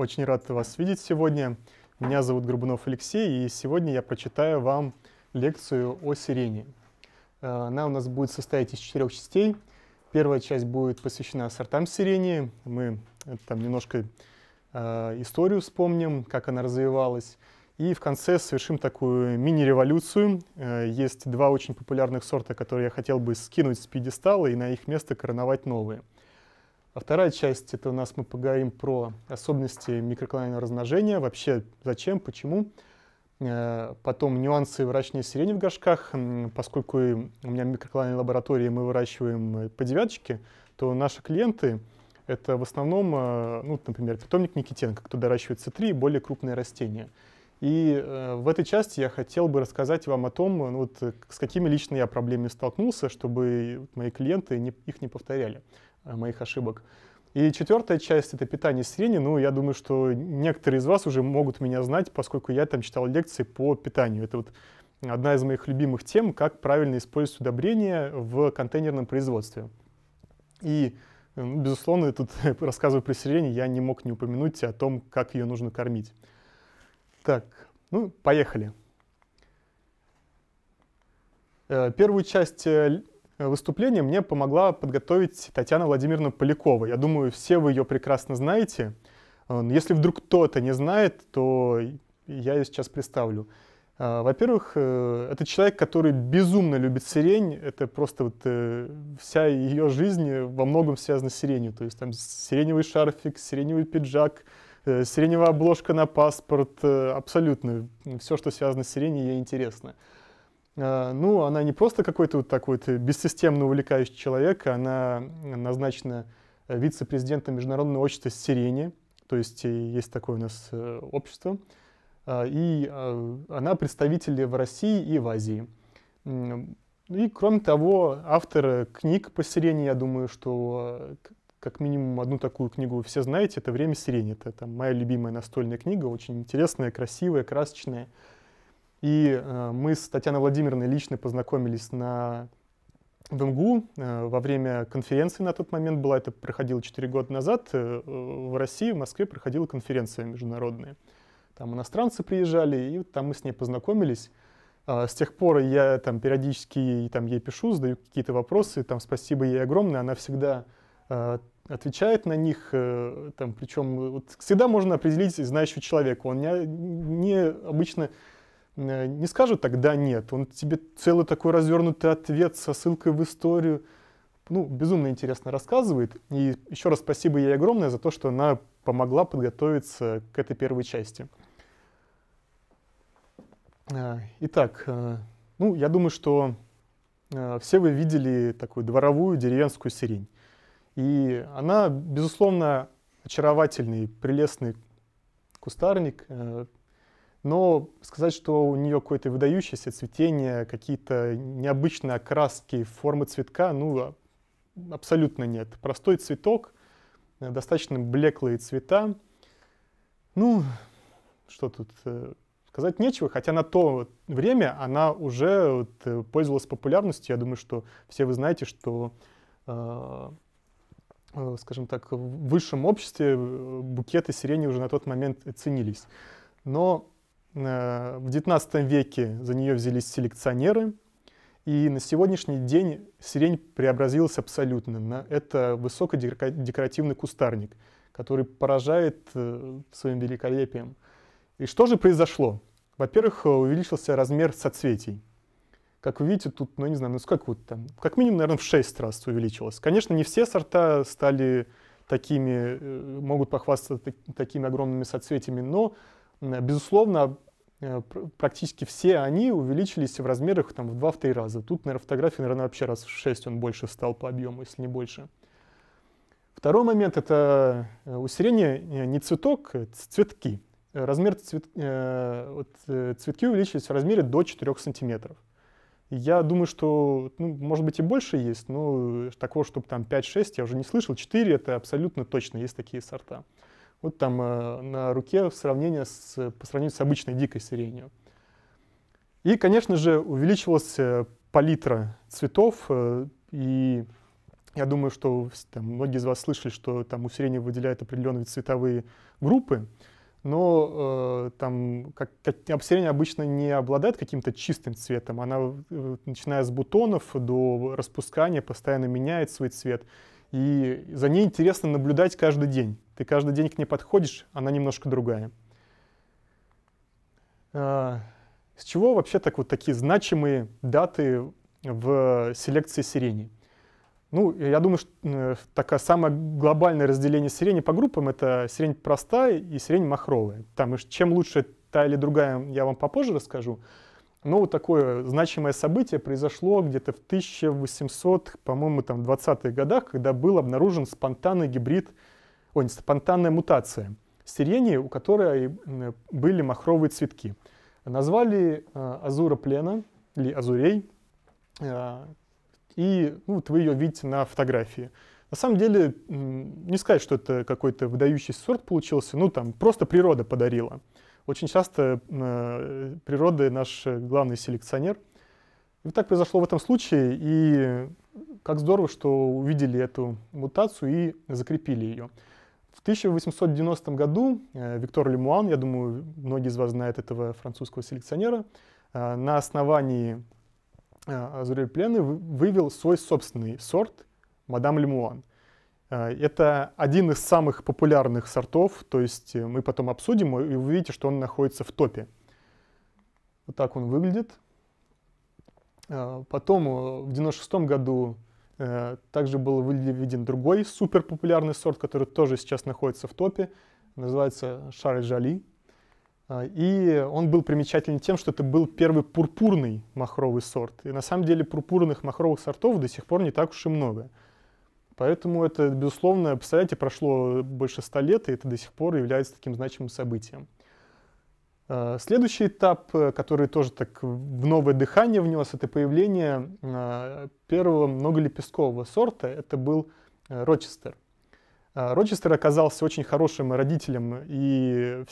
Очень рад вас видеть сегодня. Меня зовут Грубунов Алексей, и сегодня я прочитаю вам лекцию о сирене. Э, она у нас будет состоять из четырех частей. Первая часть будет посвящена сортам сирени. Мы э, там немножко э, историю вспомним, как она развивалась. И в конце совершим такую мини-революцию. Э, есть два очень популярных сорта, которые я хотел бы скинуть с пьедестала и на их место короновать новые – а вторая часть — это у нас мы поговорим про особенности микроклонального размножения, вообще зачем, почему. Э, потом нюансы выращивания сирени в горшках. Поскольку у меня в лаборатория, мы выращиваем э, по девяточке, то наши клиенты — это в основном, э, ну, например, питомник Никитенко, кто доращивает C3 и более крупные растения. И в этой части я хотел бы рассказать вам о том, ну, вот, с какими лично я проблемами столкнулся, чтобы мои клиенты не, их не повторяли. Э, моих ошибок. И четвертая часть — это питание сирени. Ну, я думаю, что некоторые из вас уже могут меня знать, поскольку я там читал лекции по питанию. Это вот одна из моих любимых тем, как правильно использовать удобрения в контейнерном производстве. И, э, ну, безусловно, я тут рассказываю про сирень, я не мог не упомянуть о том, как ее нужно кормить. Так, ну, поехали. Э, первую часть Э, выступление мне помогла подготовить Татьяна Владимировна Полякова. Я думаю, все вы ее прекрасно знаете. Э, если вдруг кто-то не знает, то я ее сейчас представлю. Э, во-первых, это человек, который безумно любит сирень. Это просто вот вся ее жизнь во многом связана с сиренью. То есть там сиреневый шарфик, сиреневый пиджак, сиреневая обложка на паспорт. Абсолютно все, что связано с сиренью, ей интересно. А, ну, она не просто какой-то вот такой вот бессистемно увлекающий человек, она назначена э, вице-президентом Международного общества «Сирени», то есть э, есть такое у нас э, общество, а, и а, она представитель в России и в Азии. И, кроме того, автор книг по сирене, я думаю, что как минимум одну такую книгу вы все знаете, это «Время сирени». Это там, моя любимая настольная книга, очень интересная, красивая, красочная. И э, мы с Татьяной Владимировной лично познакомились на в МГУ э, во время конференции на тот момент была, это проходило 4 года назад, э, в России, в Москве проходила конференция международная. Там иностранцы приезжали, и там мы с ней познакомились. А, с тех пор я там периодически там, ей пишу, задаю какие-то вопросы, там спасибо ей огромное, она всегда отвечает на них, там, причем вот, всегда можно определить знающего человека. Он не, не обычно Э, не скажет тогда нет. Он тебе целый такой развернутый ответ со ссылкой в историю. Ну, безумно интересно рассказывает. И еще раз спасибо ей огромное за то, что она помогла подготовиться к этой первой части. Э, итак, э, ну, я думаю, что все вы видели такую дворовую деревенскую сирень. И она, безусловно, очаровательный, прелестный кустарник, но сказать, что у нее какое-то выдающееся цветение, какие-то необычные окраски, формы цветка, ну, а, абсолютно нет. Простой цветок, э, достаточно блеклые цвета. Ну, что тут э, сказать нечего, хотя на то время она уже вот э, пользовалась популярностью. Я думаю, что все вы знаете, что, скажем так, в высшем обществе букеты сирени уже на тот момент ценились. Но Э, в XIX веке за нее взялись селекционеры, и на сегодняшний день сирень преобразилась абсолютно. Это высокодекоративный кустарник, который поражает э, своим великолепием. И что же произошло? Во-первых, э, увеличился размер соцветий. Как вы видите, тут, ну, не знаю, ну, сколько вот там, как минимум, наверное, в 6 раз увеличилось. Конечно, не все сорта стали такими, могут похвастаться такими огромными соцветиями, но Безусловно, э, практически все они увеличились в размерах там, в 2-3 раза. Тут, наверное, фотографии, наверное, вообще раз в 6 он больше стал по объему, если не больше. Второй момент — это э, усиление э, не цветок, а цветки. Размер цвет, вот, цветки увеличились в размере до 4 сантиметров. Я думаю, что, ну, может быть, и больше есть, но такого, чтобы там 5-6, я уже не слышал. 4 — это абсолютно точно есть такие сорта. Вот там э, на руке в сравнении с, по сравнению с обычной дикой сиренью. И, конечно же, увеличилась палитра цветов, э, и я думаю, что там, многие из вас слышали, что там у сирени выделяют определенные цветовые группы, но э, там как, как, сирень обычно не обладает каким-то чистым цветом. Она, э, начиная с бутонов до распускания, постоянно меняет свой цвет и за ней интересно наблюдать каждый день. Ты каждый день к ней подходишь, она немножко другая. А, с чего вообще так вот такие значимые даты в селекции сирени? Ну, я думаю, что э, такое самое глобальное разделение сирени по группам — это сирень простая и сирень махровая. Там, чем лучше та или другая, я вам попозже расскажу. Ну, такое значимое событие произошло где-то в 1800, по-моему, там 20-х годах, когда был обнаружен спонтанный гибрид, ой, спонтанная мутация сирени, у которой были махровые цветки. Назвали э, Азура плена или Азурей, э, и ну, вот вы ее видите на фотографии. На самом деле, не сказать, что это какой-то выдающийся сорт получился, ну там просто природа подарила. Очень часто э, природа наш э, главный селекционер. И вот так произошло в этом случае, и как здорово, что увидели эту мутацию и закрепили ее. В 1890 году э, Виктор Лемуан, я думаю, многие из вас знают этого французского селекционера, на основании азурель плены вывел свой собственный сорт «Мадам Лемуан». Э, это один из самых популярных сортов, то есть э, мы потом обсудим, и вы увидите, что он находится в топе. Вот так он выглядит. Э, потом в 96 году также был выведен другой супер популярный сорт, который тоже сейчас находится в топе, называется Шарль Жали. И он был примечателен тем, что это был первый пурпурный махровый сорт. И на самом деле пурпурных махровых сортов до сих пор не так уж и много. Поэтому это, безусловно, представляете, прошло больше ста лет, и это до сих пор является таким значимым событием. Э, следующий этап, э, который тоже так в новое дыхание внес, это появление э, первого многолепесткового сорта. Это был Рочестер. Рочестер оказался очень хорошим родителем, и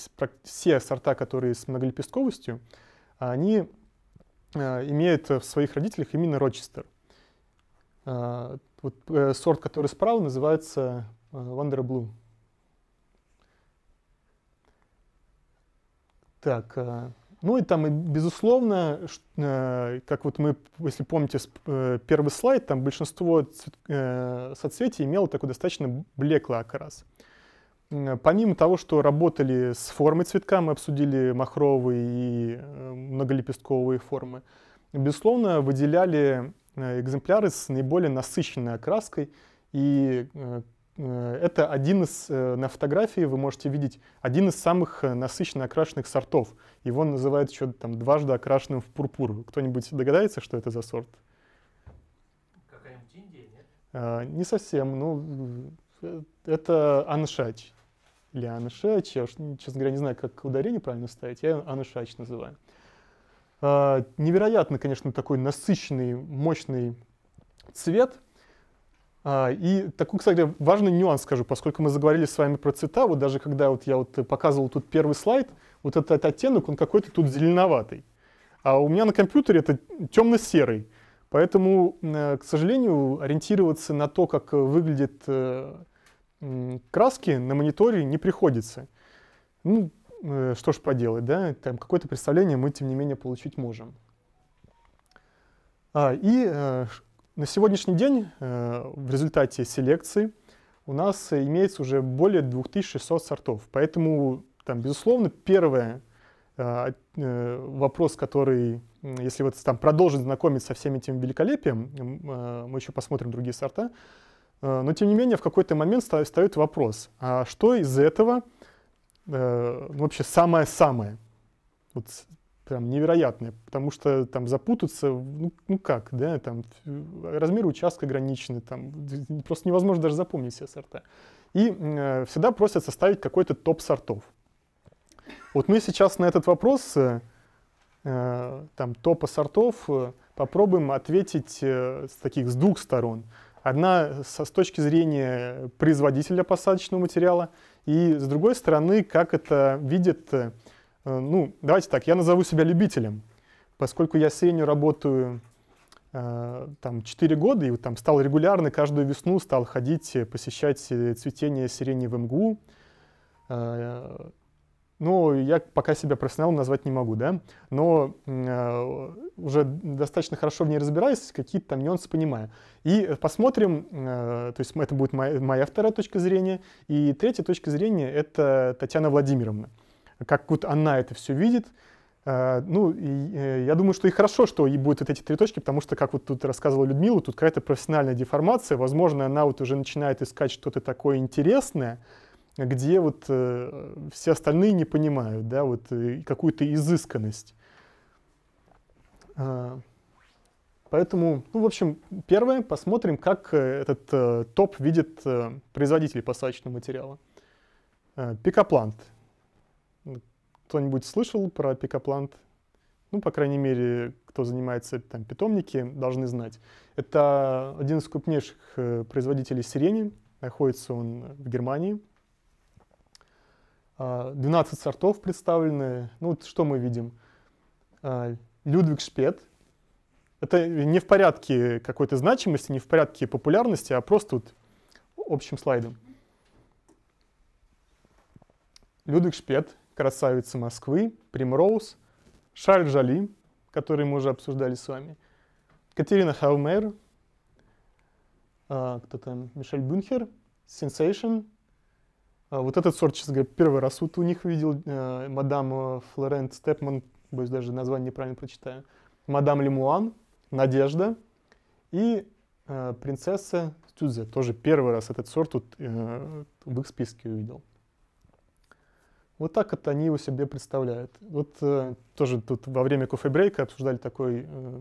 все сорта, которые с многолепестковостью, они имеют в своих родителях именно Рочестер. Вот э, сорт, который справа, называется э, Wonder Blue. Так, э, ну и там, и, безусловно, э, как вот мы, если помните э, первый слайд, там большинство цвет, э, соцветий имело такой достаточно блеклый окрас. Помимо того, что работали с формой цветка, мы обсудили махровые и э, многолепестковые формы, безусловно, выделяли Э, экземпляры с наиболее насыщенной окраской. И э, э, это один из, на фотографии вы можете видеть, один из самых насыщенно окрашенных сортов. Его называют еще там дважды окрашенным в пурпур. Кто-нибудь догадается, что это за сорт? А, не совсем, ну, это аншач. Или аншач, я, честно говоря, не знаю, как ударение правильно ставить, я аншач называю. А, невероятно, конечно, такой насыщенный, мощный цвет. А, и такой, кстати, важный нюанс скажу, поскольку мы заговорили с вами про цвета, вот даже когда вот я вот показывал тут первый слайд, вот этот, оттенок, он какой-то тут зеленоватый. А у меня на компьютере это темно-серый. Поэтому, э, к сожалению, ориентироваться на то, как выглядят э, краски на мониторе не приходится. Ну, Э, что ж поделать, да, там какое-то представление мы, тем не менее, получить можем. А, и э, на сегодняшний день э, в результате селекции у нас имеется уже более 2600 сортов. Поэтому, там, безусловно, первый э, э, вопрос, который, если вот там продолжить знакомиться со всем этим великолепием, э, мы еще посмотрим другие сорта, э, но, тем не менее, в какой-то момент встает вопрос, а что из этого э, ну, вообще самое-самое. Вот прям невероятное, потому что там запутаться, ну, ну как, да, там э, размер участка ограничены, там просто невозможно даже запомнить все сорта. И э, всегда просят составить какой-то топ сортов. Вот мы сейчас на этот вопрос э, э там топа сортов э, попробуем ответить э, с таких с двух сторон. Одна со, с точки зрения производителя посадочного материала и с другой стороны, как это видит, э, ну, давайте так, я назову себя любителем, поскольку я с Сенью работаю э, там 4 года и там стал регулярно каждую весну стал ходить, э, посещать цветение сирени в МГУ. Ну, я пока себя профессионалом назвать не могу, да, но э, уже достаточно хорошо в ней разбираюсь, какие-то там нюансы понимаю. И посмотрим, э, то есть это будет моя, моя вторая точка зрения, и третья точка зрения — это Татьяна Владимировна. Как вот она это все видит, э, ну, и, э, я думаю, что и хорошо, что и будут вот эти три точки, потому что, как вот тут рассказывала Людмила, тут какая-то профессиональная деформация, возможно, она вот уже начинает искать что-то такое интересное, где вот э, все остальные не понимают, да, вот э, какую-то изысканность. Э, поэтому, ну, в общем, первое, посмотрим, как э, этот э, топ видит э, производитель посадочного материала. Э, пикоплант. Кто-нибудь слышал про пикоплант? Ну, по крайней мере, кто занимается там питомники, должны знать. Это один из крупнейших э, производителей сирени. Находится он в Германии. 12 а, сортов представлены. Ну, вот что мы видим? А, Людвиг Шпет. Это не в порядке какой-то значимости, не в порядке популярности, а просто вот общим слайдом. Людвиг Шпет, красавица Москвы, Примроуз, Шарль Жали, который мы уже обсуждали с вами, Катерина Хаумер, а, кто там, Мишель Бюнхер, Сенсейшн, а, вот этот сорт, честно говоря, первый раз вот у них видел. Э, мадам э, Флорент Степман, боюсь, даже название неправильно прочитаю. Мадам Лемуан, Надежда и э, принцесса Стюдзе. Тоже первый раз этот сорт вот, в их списке увидел. Вот так это они его себе представляют. Вот э, тоже тут во время кофе-брейка обсуждали такой э,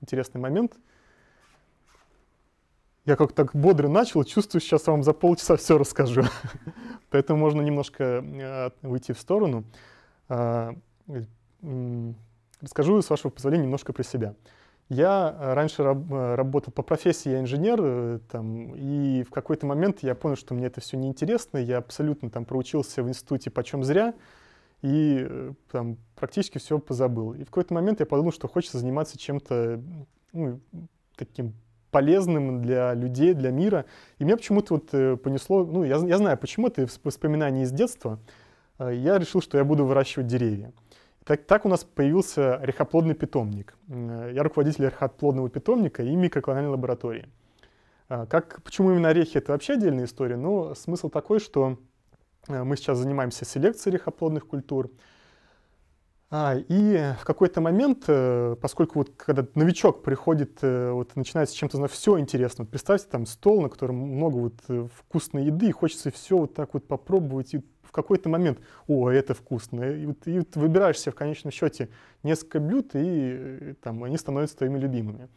интересный момент – я как-то так бодро начал, чувствую, сейчас вам за полчаса все расскажу. Поэтому можно немножко выйти э, в сторону. А, расскажу, с вашего позволения, немножко про себя. Я раньше э, работал по профессии, я инженер, э, там, и в какой-то момент я понял, что мне это все неинтересно, я абсолютно там проучился в институте почем зря, и там практически все позабыл. И в какой-то момент я подумал, что хочется заниматься чем-то ну, таким полезным для людей, для мира. И меня почему-то вот э, понесло, ну, я, я знаю, почему это воспоминания из детства. Э, я решил, что я буду выращивать деревья. Так, так у нас появился рехоплодный питомник. Э, я руководитель рехоплодного питомника и микроклональной лаборатории. Как, почему именно орехи, это вообще отдельная история, но смысл такой, что мы сейчас занимаемся селекцией рехоплодных культур, а, и в какой-то момент, э, поскольку вот когда новичок приходит, э, вот начинается с чем-то, ну, все интересно. Вот представьте, там стол, на котором много вот э, вкусной еды, и хочется все вот так вот попробовать, и в какой-то момент, о, это вкусно. И вот, и вот выбираешь себе в конечном счете несколько блюд, и, и там они становятся твоими любимыми.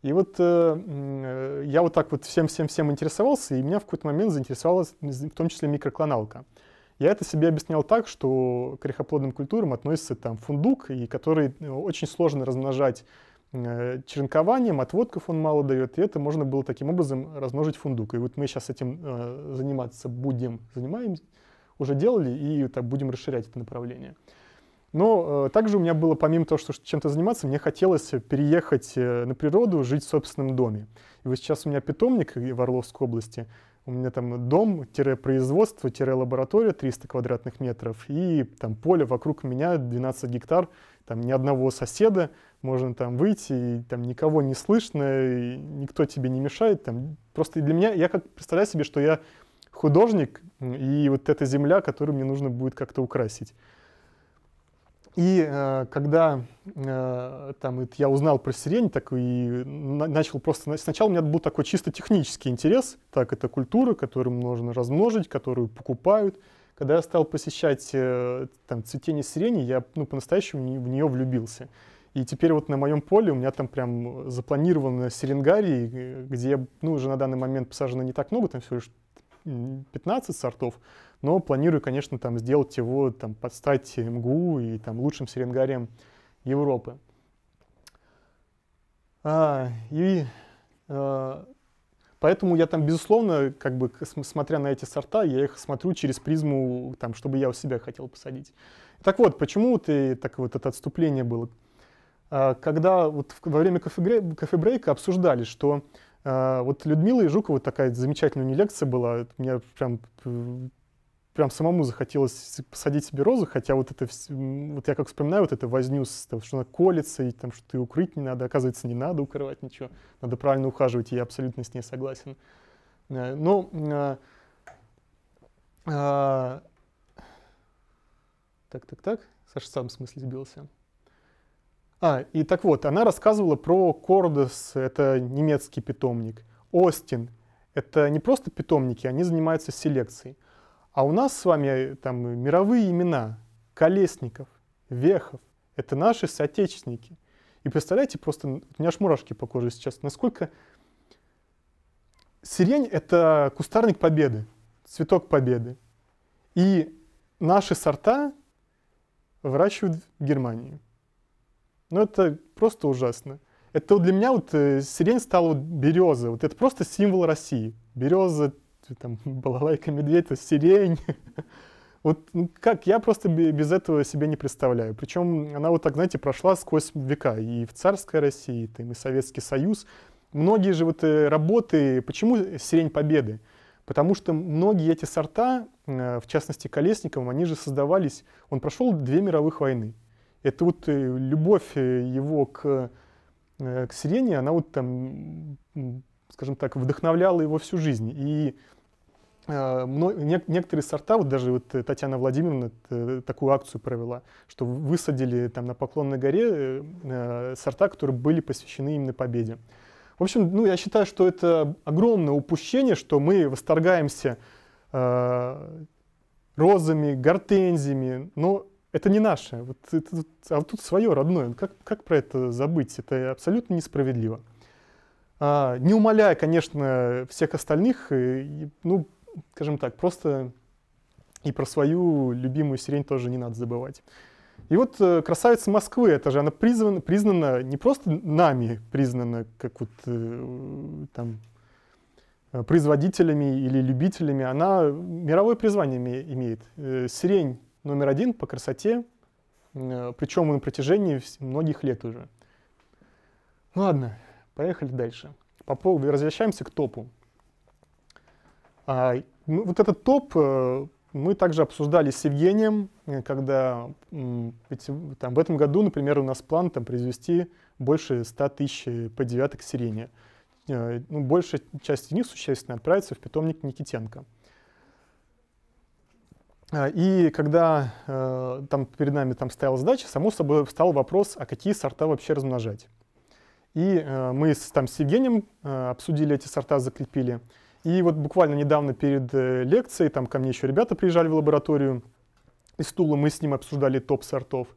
И вот э, я вот так вот всем-всем-всем интересовался, и меня в какой-то момент заинтересовалась, в том числе микроклоналка. Я это себе объяснял так, что к рехоплодным культурам относится там фундук, и который э, очень сложно размножать э, черенкованием, отводков он мало дает, и это можно было таким образом размножить фундук. И вот мы сейчас этим э, заниматься будем, занимаемся, уже делали, и так будем расширять это направление. Но э, также у меня было, помимо того, что чем-то заниматься, мне хотелось переехать э, на природу, жить в собственном доме. И вот сейчас у меня питомник в Орловской области, у меня там дом-производство-лаборатория 300 квадратных метров и там поле вокруг меня 12 гектар, там ни одного соседа, можно там выйти, и там никого не слышно, и никто тебе не мешает. Там. Просто для меня, я как представляю себе, что я художник, и вот эта земля, которую мне нужно будет как-то украсить. И э, когда э, там, я узнал про сирень, так и начал просто... Сначала у меня был такой чисто технический интерес. Так, это культура, которую можно размножить, которую покупают. Когда я стал посещать э, там, цветение сирени, я ну, по-настоящему в нее влюбился. И теперь вот на моем поле у меня там прям запланировано сиренгарий, э, где ну, уже на данный момент посажено не так много, там всего лишь 15 сортов, но планирую, конечно, там сделать его там, под стать МГУ и там, лучшим серенгарием Европы. А, и а, поэтому я там, безусловно, как бы, смотря на эти сорта, я их смотрю через призму, там, чтобы я у себя хотел посадить. Так вот, почему ты так вот это отступление было? А, когда вот во время кофе-брейка обсуждали, что э, вот Людмила и Ижукова такая замечательная у нее лекция была, меня прям э, прям самому захотелось посадить себе розу, хотя вот это, вот я как вспоминаю вот это возню, что она колется, и там, что ты укрыть не надо, оказывается, не надо укрывать ничего, надо правильно ухаживать, и я абсолютно с ней согласен. Э, Но ну, а, э, а, так, так, так, Саша сам в смысле сбился. А, и так вот, она рассказывала про Кордос, это немецкий питомник, Остин, это не просто питомники, они занимаются селекцией. А у нас с вами э, там э, мировые имена. Колесников, Вехов. Это наши соотечественники. И представляете, просто у меня аж мурашки по коже сейчас, насколько сирень — это кустарник победы, цветок победы. И наши сорта выращивают в Германии. Ну, это просто ужасно. Это для меня вот э, сирень стала вот береза. Вот это просто символ России. Береза, там балалайка медведя, сирень. Вот ну, как, я просто без этого себе не представляю. Причем она вот так, знаете, прошла сквозь века. И в царской России, и, там, и Советский Союз. Многие же вот э, работы... Почему сирень победы? Потому что многие эти сорта, э, в частности Колесников, они же создавались... Он прошел две мировых войны. Это вот э, любовь его к, к сирене, она вот там скажем так, вдохновляла его всю жизнь. И э, некоторые сорта, вот даже вот э, Татьяна Владимировна э, такую акцию провела, что высадили там на Поклонной горе сорта, которые были посвящены именно победе. В общем, ну, я считаю, что это огромное упущение, что мы восторгаемся розами, гортензиями, но это не наше, вот это, а вот тут свое родное. Как, как про это забыть? Это абсолютно несправедливо. А, не умоляя, конечно, всех остальных, ну, скажем так, просто и про свою любимую сирень тоже не надо забывать. И вот э, «Красавица Москвы», это же она призвана, признана не просто нами, признана как вот э, там производителями или любителями, она мировое призвание имеет. Э, сирень номер один по красоте, причем на протяжении многих лет уже. Ладно, Поехали дальше. По поводу, возвращаемся к топу. А, ну, вот этот топ э, мы также обсуждали с Евгением, э, когда ведь, э, там, в этом году, например, у нас план там, произвести больше 100 тысяч э, подевяток сирени. Э, ну, большая часть из них, существенно, отправится в питомник Никитенко. А, и когда э, там перед нами там стояла задача, само собой встал вопрос, а какие сорта вообще размножать. И э, мы с, там, с Евгением э, обсудили эти сорта, закрепили. И вот буквально недавно перед э, лекцией, там ко мне еще ребята приезжали в лабораторию из Тула, мы с ним обсуждали топ сортов.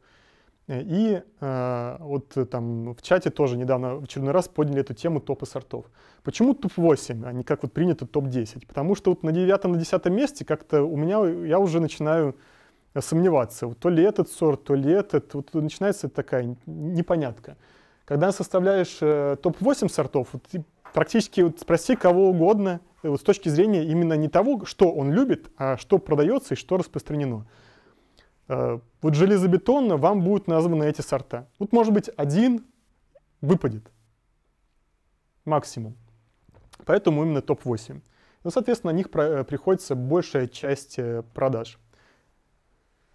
И э, вот там в чате тоже недавно в очередной раз подняли эту тему топа сортов. Почему топ-8, а не как вот принято топ-10? Потому что вот на девятом, на десятом месте как-то у меня, я уже начинаю сомневаться. Вот то ли этот сорт, то ли этот. Вот начинается такая непонятка. Когда составляешь э, топ-8 сортов, вот, ты практически вот, спроси кого угодно э, вот, с точки зрения именно не того, что он любит, а что продается и что распространено. Э, вот железобетонно вам будут названы эти сорта. Вот, может быть, один выпадет максимум. Поэтому именно топ-8. Ну, соответственно, на них э, приходится большая часть э, продаж.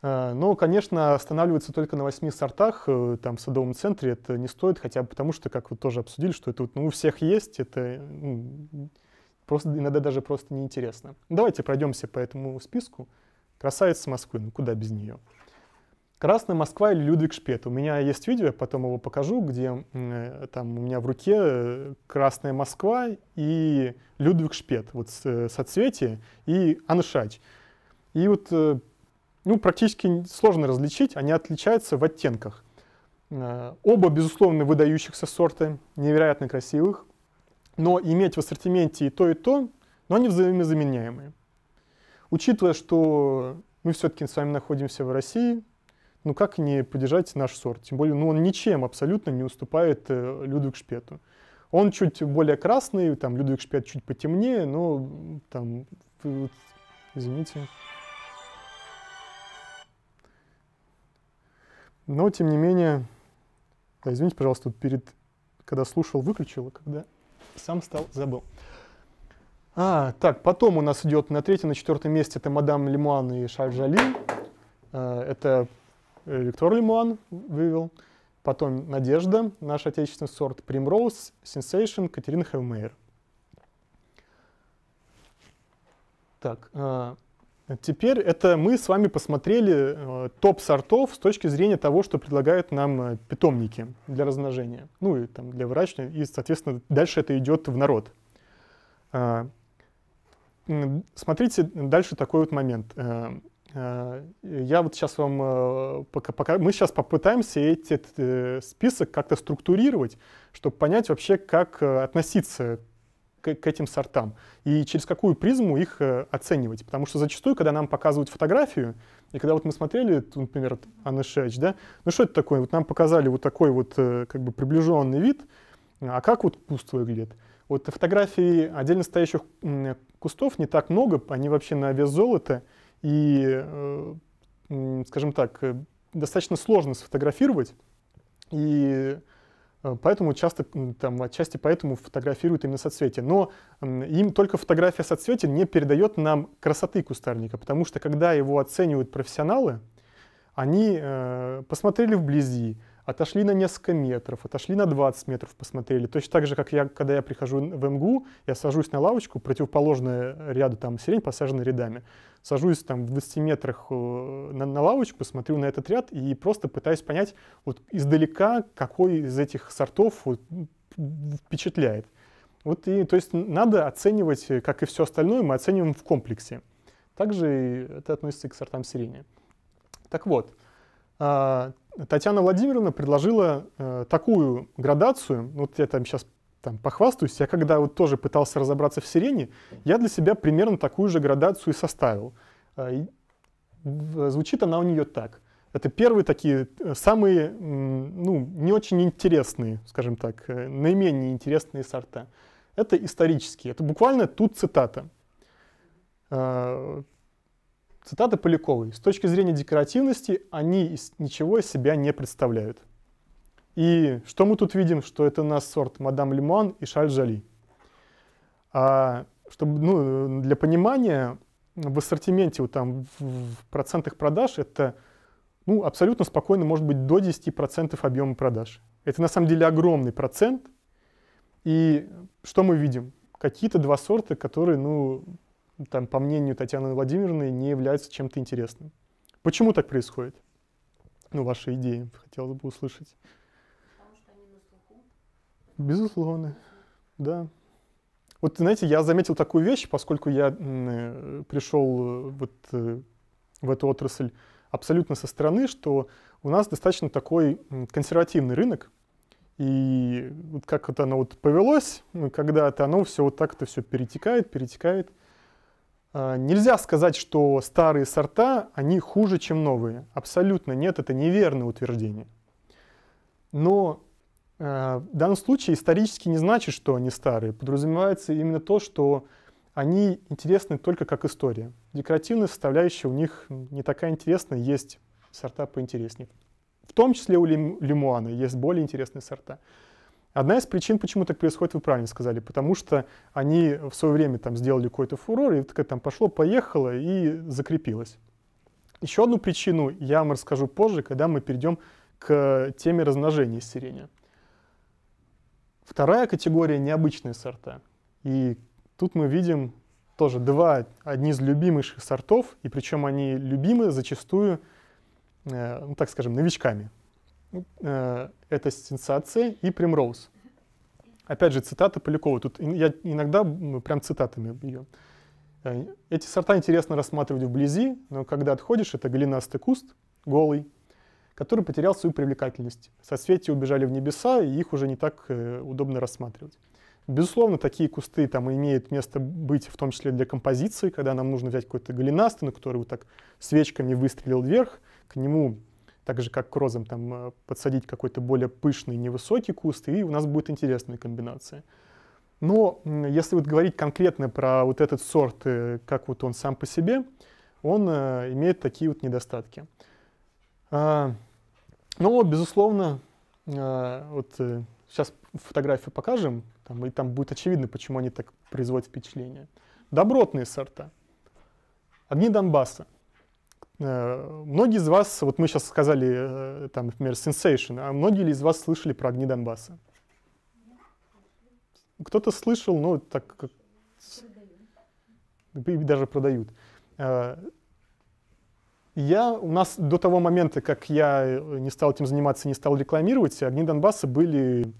А, но, конечно, останавливаться только на восьми сортах, э, там, в садовом центре это не стоит, хотя бы потому, что, как вы тоже обсудили, что это ну, у всех есть, это ну, просто, иногда даже просто неинтересно. Давайте пройдемся по этому списку. Красавица Москвы, ну куда без нее. Красная Москва или Людвиг Шпет. У меня есть видео, я потом его покажу, где э, там у меня в руке э, Красная Москва и Людвиг Шпет, вот соцветие и аншач. И вот ну, практически сложно различить, они отличаются в оттенках. Э, оба, безусловно, выдающихся сорта, невероятно красивых, но иметь в ассортименте и то, и то, но они взаимозаменяемые. Учитывая, что мы все-таки с вами находимся в России, ну как не поддержать наш сорт? Тем более, ну он ничем абсолютно не уступает э, Людвиг Шпету. Он чуть более красный, там Людвиг Шпет чуть потемнее, но там, извините, Но, тем не менее, извините, пожалуйста, тут перед, когда слушал, выключил, а когда сам стал, забыл. А, так, потом у нас идет на третьем, на четвертом месте это «Мадам Лемуан» и «Шаль Жали». А, это э, Виктор Лемуан вывел. Потом «Надежда», наш отечественный сорт «Примроуз», «Сенсейшн», Катерина Хевмейер. Так, а, Теперь это мы с вами посмотрели э, топ сортов с точки зрения того, что предлагают нам э, питомники для размножения, ну и там для выращивания, и, соответственно, дальше это идет в народ. А, смотрите дальше такой вот момент. Э, я вот сейчас вам пока, пока мы сейчас попытаемся этот список как-то структурировать, чтобы понять вообще, как относиться к, к этим сортам и через какую призму их э, оценивать. Потому что зачастую, когда нам показывают фотографию, и когда вот мы смотрели, например, Анна Шач, да, ну что это такое? Вот нам показали вот такой вот э, как бы приближенный вид, а как вот куст выглядит? Вот фотографий отдельно стоящих кустов не так много, они вообще на вес золота, и, э, скажем так, э, достаточно сложно сфотографировать, и Э, поэтому часто, там, отчасти поэтому фотографируют именно соцветия. Но им только фотография соцветия не передает нам красоты кустарника, потому что когда его оценивают профессионалы, они э, посмотрели вблизи, отошли на несколько метров, отошли на 20 метров, посмотрели. Точно так же, как я, когда я прихожу в МГУ, я сажусь на лавочку, противоположная ряду там сирень посажена рядами. Сажусь там в 20 метрах э, на, на лавочку, смотрю на этот ряд и просто пытаюсь понять вот издалека, какой из этих сортов вот, впечатляет. Вот и, то есть надо оценивать, э, как и все остальное, мы оцениваем в комплексе. Также это относится и к сортам сирени. Так вот, а, Татьяна Владимировна предложила э, такую градацию, вот я там сейчас там, похвастаюсь, я когда вот тоже пытался разобраться в сирене, я для себя примерно такую же градацию и составил. Э, звучит она у нее так. Это первые такие, э, самые, ну, не очень интересные, скажем так, э, наименее интересные сорта. Это исторические. Это буквально тут цитата. Э, Цитата Поляковой. С точки зрения декоративности они из ничего из себя не представляют. И что мы тут видим? Что это нас сорт Мадам Лимон и Шаль Жали. А, чтобы, ну, для понимания, в ассортименте там, в, в процентах продаж это ну, абсолютно спокойно может быть до 10% объема продаж. Это на самом деле огромный процент. И что мы видим? Какие-то два сорта, которые ну, там, по мнению Татьяны Владимировны, не является чем-то интересным. Почему так происходит? Ну, ваши идеи хотелось бы услышать. Потому что они на слуху. Безусловно, да. Вот, знаете, я заметил такую вещь, поскольку я э, пришел э, вот э, в эту отрасль абсолютно со стороны, что у нас достаточно такой консервативный рынок, и вот как это оно вот повелось, ну, когда-то оно все вот так это все перетекает, перетекает. А, нельзя сказать, что старые сорта, они хуже, чем новые. Абсолютно нет, это неверное утверждение. Но а, в данном случае исторически не значит, что они старые. Подразумевается именно то, что они интересны только как история. Декоративная составляющая у них не такая интересная, есть сорта поинтереснее. В том числе у лим лимуана есть более интересные сорта. Одна из причин, почему так происходит, вы правильно сказали, потому что они в свое время там сделали какой-то фурор, и так там пошло-поехало и закрепилось. Еще одну причину я вам расскажу позже, когда мы перейдем к теме размножения сирени. Вторая категория — необычные сорта. И тут мы видим тоже два, одни из любимейших сортов, и причем они любимы зачастую, э, ну так скажем, новичками. Э, это «Сенсация» и «Примроуз». Опять же, цитата Полякова. Тут я иногда прям цитатами ее. Э, эти сорта интересно рассматривать вблизи, но когда отходишь, это голенастый куст, голый, который потерял свою привлекательность. Со Соцветия убежали в небеса, и их уже не так э, удобно рассматривать. Безусловно, такие кусты там имеют место быть, в том числе для композиции, когда нам нужно взять какой-то голенастый, на который вот так свечками выстрелил вверх, к нему так же как к розам, там э, подсадить какой-то более пышный невысокий куст, и у нас будет интересная комбинация. Но если вот говорить конкретно про вот этот сорт, э, как вот он сам по себе, он э, имеет такие вот недостатки. А, Но, ну, безусловно, вот сейчас фотографию покажем, и там будет очевидно, почему они так производят впечатление. Добротные сорта. Огни Донбасса. Э, многие из вас, вот мы сейчас сказали, э, там, например, Sensation, а многие ли из вас слышали про огни Донбасса? Кто-то слышал, но так как... Продают. Даже продают. Э, я, у нас до того момента, как я не стал этим заниматься, не стал рекламировать, огни Донбасса были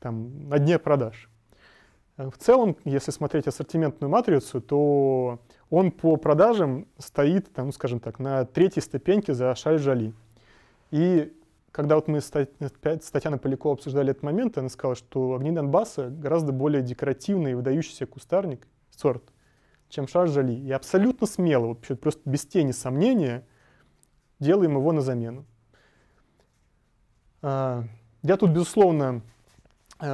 там, на дне продаж. В целом, если смотреть ассортиментную матрицу, то он по продажам стоит, там, скажем так, на третьей ступеньке за Шаль Жали. И когда вот мы с Татьяной Полякова обсуждали этот момент, она сказала, что огни Донбасса гораздо более декоративный и выдающийся кустарник, сорт, чем Шаль Жали. И абсолютно смело, вообще, просто без тени сомнения, делаем его на замену. А, я тут, безусловно, э,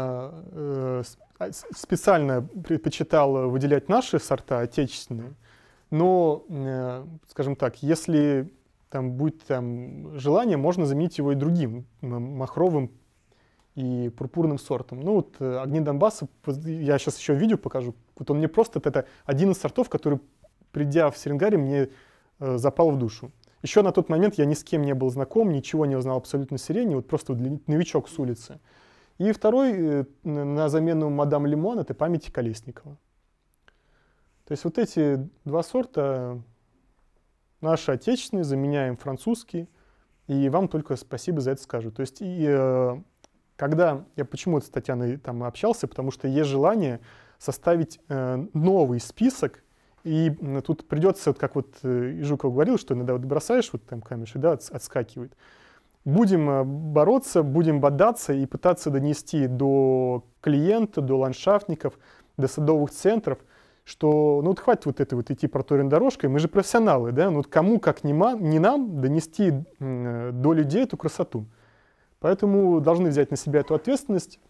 э, а, специально предпочитал выделять наши сорта, отечественные, но, э, скажем так, если там будет там, желание, можно заменить его и другим махровым и пурпурным сортом. Ну вот э, огни Донбасса, я сейчас еще видео покажу, вот он мне просто, это один из сортов, который, придя в Серенгаре, мне э, запал в душу. Еще на тот момент я ни с кем не был знаком, ничего не узнал абсолютно сирени, вот просто новичок с улицы. И второй э, на замену мадам Лимон — это памяти Колесникова. То есть вот эти два сорта, наши отечественные, заменяем французский, и вам только спасибо за это скажу. То есть и э, когда, я почему с Татьяной там общался, потому что есть желание составить э, новый список, и тут придется, вот как вот э, Жуков говорил, что иногда вот бросаешь вот там камешек, да, отскакивает. Будем э, бороться, будем бодаться и пытаться донести до клиента, до ландшафтников, до садовых центров – что ну вот хватит вот этой вот идти проторенной дорожкой, мы же профессионалы, да, ну вот кому, как не, ма, не нам, донести э, до людей эту красоту. Поэтому должны взять на себя эту ответственность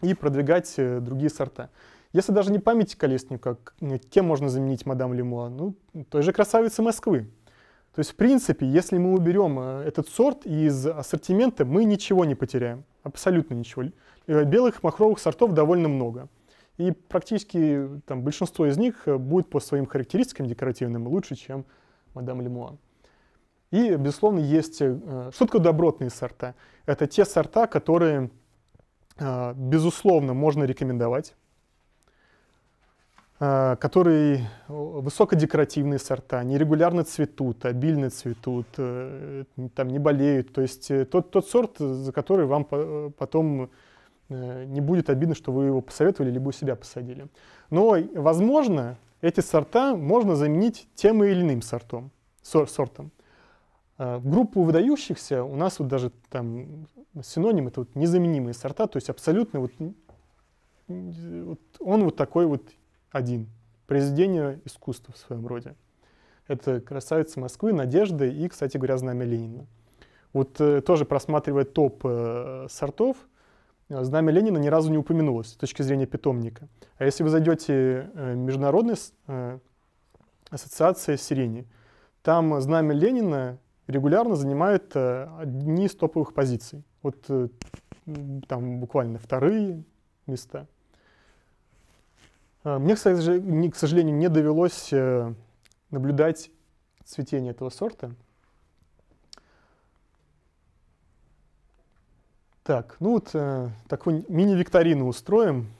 и продвигать э, другие сорта. Если даже не памяти колесника, э, кем можно заменить мадам Лемуа? Ну, той же красавицы Москвы. То есть, в принципе, если мы уберем этот сорт из ассортимента, мы ничего не потеряем. Абсолютно ничего. Белых махровых сортов довольно много. И практически там, большинство из них э, будет по своим характеристикам декоративным лучше, чем мадам Лемуан. И, безусловно, есть... Э, что такое добротные сорта? Это те сорта, которые, э, безусловно, можно рекомендовать, которые высокодекоративные сорта, они регулярно цветут, обильно цветут, там не болеют. То есть тот, тот сорт, за который вам потом Э, не будет обидно, что вы его посоветовали, либо у себя посадили. Но, возможно, эти сорта можно заменить тем или иным сортом. Сор, сортом. Э, группу выдающихся у нас вот даже там синоним это вот незаменимые сорта, то есть абсолютно вот, вот он вот такой вот один. Произведение искусства в своем роде. Это «Красавица Москвы», «Надежда» и, кстати говоря, «Знамя Ленина». Вот э, тоже просматривая топ сортов – Э, знамя Ленина ни разу не упомянулось с точки зрения питомника. А если вы зайдете э, в Международной э, ассоциации сирени, там знамя Ленина регулярно занимает одни из топовых позиций. Вот там буквально вторые места. Мне, к сожалению, не довелось наблюдать цветение этого сорта, Так, ну вот э, такую мини-викторину устроим.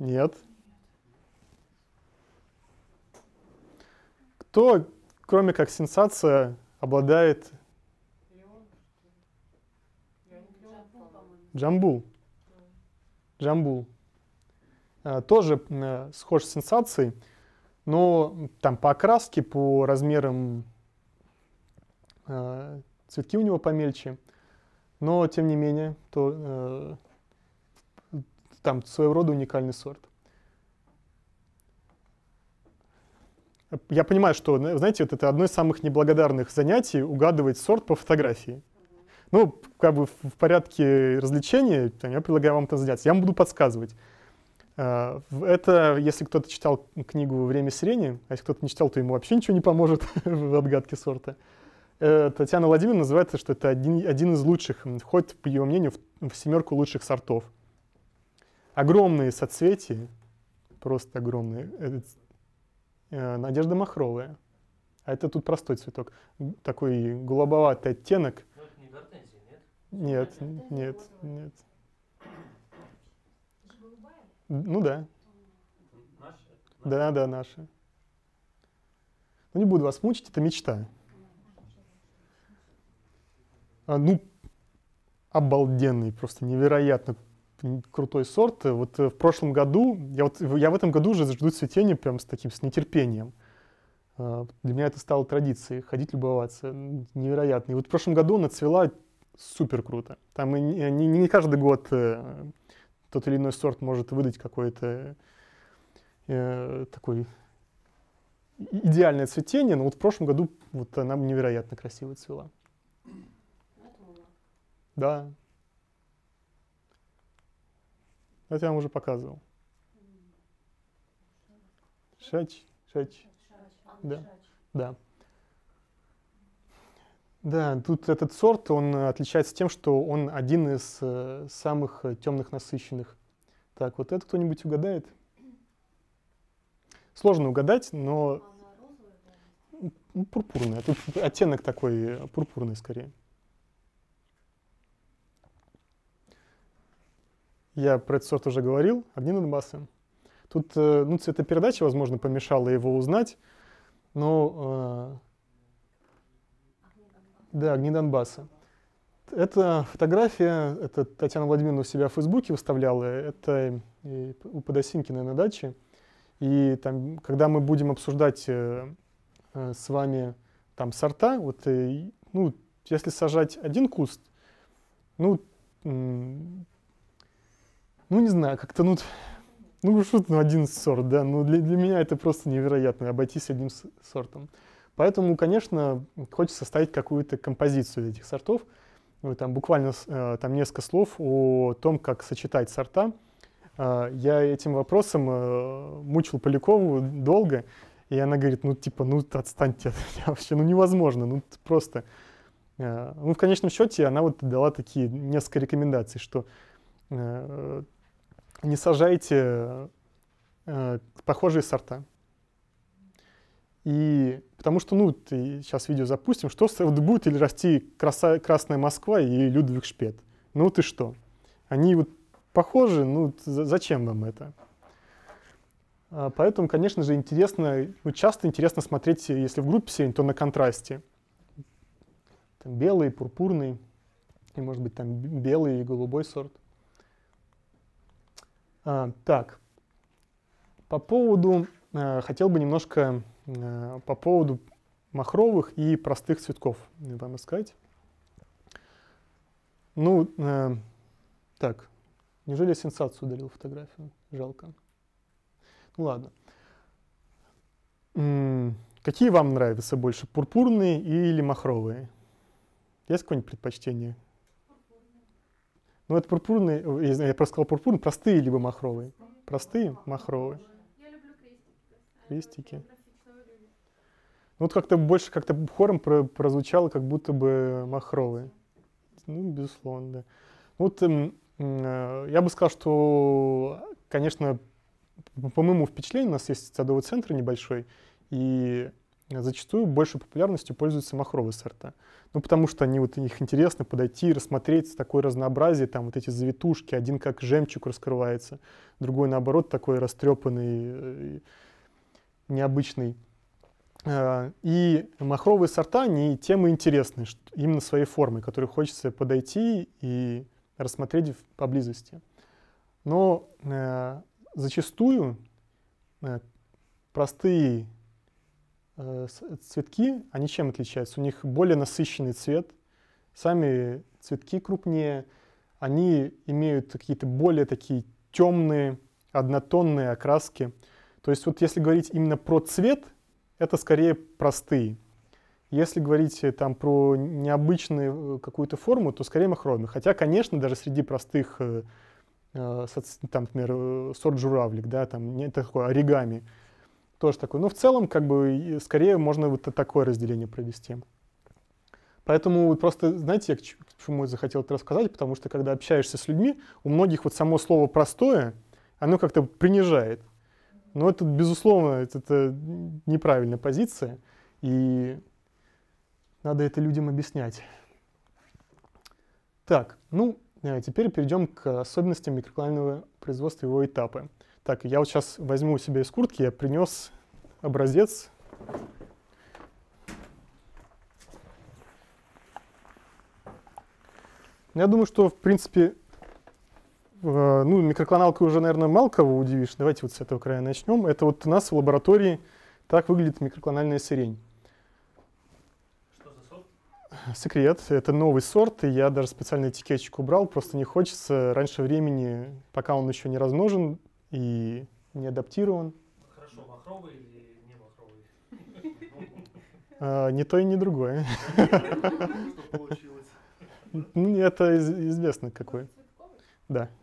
Нет. Кто, кроме как сенсация, обладает Джамбул. Джамбул. А, тоже а, схож с сенсацией, но там по окраске, по размерам а, цветки у него помельче – но тем не менее, то э, там своего рода уникальный сорт. Я понимаю, что, знаете, вот это одно из самых неблагодарных занятий — угадывать сорт по фотографии. Ну, как бы в порядке развлечения, я предлагаю вам это заняться. Я вам буду подсказывать. Э, это, если кто-то читал книгу «Время сирени», а если кто-то не читал, то ему вообще ничего не поможет в отгадке сорта. Э, Татьяна Владимировна называется, что это один, один из лучших, входит, по ее мнению, в, в семерку лучших сортов. Огромные соцветия, просто огромные. Это, э, э, Надежда Махровая. А это тут простой цветок. Такой голубоватый оттенок. Но это не гортензия, нет? Нет, нет, нет. Ну да. Наши? Да, да, наши. Ну не буду вас мучить, это мечта. А, ну, обалденный, просто невероятно крутой сорт. Вот э, в прошлом году, я, вот, я в этом году уже жду цветения прям с таким, с нетерпением. А, для меня это стало традицией, ходить любоваться. Невероятно. И вот в прошлом году она цвела супер круто. Там и не, не каждый год э, тот или иной сорт может выдать какое то э, такой идеальное цветение, но вот в прошлом году вот она невероятно красиво цвела. Да. Это я вам уже показывал. Шач, шач. Да. Да. Да, тут этот сорт, он отличается тем, что он один из э, самых э, темных насыщенных. Так, вот это кто-нибудь угадает? Сложно угадать, но... пурпурный, оттенок такой э, пурпурный скорее. Я про этот софт уже говорил, «Огни над Тут э, ну, цветопередача, возможно, помешала его узнать, но... Э, да, «Огни Донбасса». Это фотография, это Татьяна Владимировна у себя в Фейсбуке выставляла, это у Подосинкиной на даче. И там, когда мы будем обсуждать э, э с вами там сорта, вот, э, ну, если сажать один куст, ну, ну не знаю, как-то, ну, ну что ну, один сорт, да, ну для, для меня это просто невероятно, обойтись одним сортом. Поэтому, конечно, хочется составить какую-то композицию этих сортов, ну, там буквально э, там несколько слов о том, как сочетать сорта. Э, я этим вопросом э, мучил Полякову долго, и она говорит, ну типа, ну отстаньте от меня вообще, ну невозможно, ну просто. Э, ну в конечном счете она вот дала такие несколько рекомендаций, что э, не сажайте э, похожие сорта. И потому что, ну, ты, сейчас видео запустим, что будет или расти краса, Красная Москва и Людвиг Шпет. Ну ты что? Они вот похожи, ну зачем вам это? А, поэтому, конечно же, интересно, ну, часто интересно смотреть, если в группе сидеть, то на контрасте. Там белый, пурпурный, и, может быть, там белый и голубой сорт. А, так, по поводу, э, хотел бы немножко э, по поводу махровых и простых цветков вам искать. Ну, э, так, неужели я сенсацию удалил фотографию? Жалко. Ну ладно. М -м какие вам нравятся больше, пурпурные или махровые? Есть какое-нибудь предпочтение? Но ну, это пурпурные, я, я просто сказал пурпурные, простые либо махровые. Простые махровые. Крестики. Ну вот как-то больше как-то хором про, прозвучало, как будто бы махровые. Ну, безусловно, да. Ну, вот эм, э, я бы сказал, что, конечно, по, по моему впечатлению, у нас есть садовый центр небольшой, и зачастую большей популярностью пользуются махровые сорта. Ну, потому что они вот их интересно подойти, рассмотреть такое разнообразие, там вот эти завитушки, один как жемчуг раскрывается, другой наоборот такой растрепанный, э, необычный. А, и махровые сорта, они темы интересны, именно своей формой, которой хочется подойти и рассмотреть поблизости. Но э, зачастую э, простые Э, цветки, они чем отличаются? У них более насыщенный цвет, сами цветки крупнее, они имеют какие-то более такие темные, однотонные окраски. То есть вот если говорить именно про цвет, это скорее простые. Если говорить э, там про необычную э, какую-то форму, то скорее махровые. Хотя, конечно, даже среди простых, там, например, сорт журавлик, да, там, это такое оригами, тоже такой. Но в целом, как бы, скорее можно вот такое разделение провести. Поэтому просто, знаете, я почему захотел это рассказать, потому что когда общаешься с людьми, у многих вот само слово «простое», оно как-то принижает. Но это, безусловно, это, это неправильная позиция, и надо это людям объяснять. Так, ну, э, теперь перейдем к особенностям микроканального производства его этапы. Так, я вот сейчас возьму у себя из куртки, я принес образец. Ну, я думаю, что, в принципе, э, ну, микроклоналкой уже, наверное, мало кого удивишь. Давайте вот с этого края начнем. Это вот у нас в лаборатории так выглядит микроклональная сирень. Секрет. Это новый сорт, и я даже специально этикетчик убрал, просто не хочется раньше времени, пока он еще не размножен, и не адаптирован. Хорошо, махровый или не махровый? А, ни то и не другое. Что получилось? Ну, это известно какой. Да.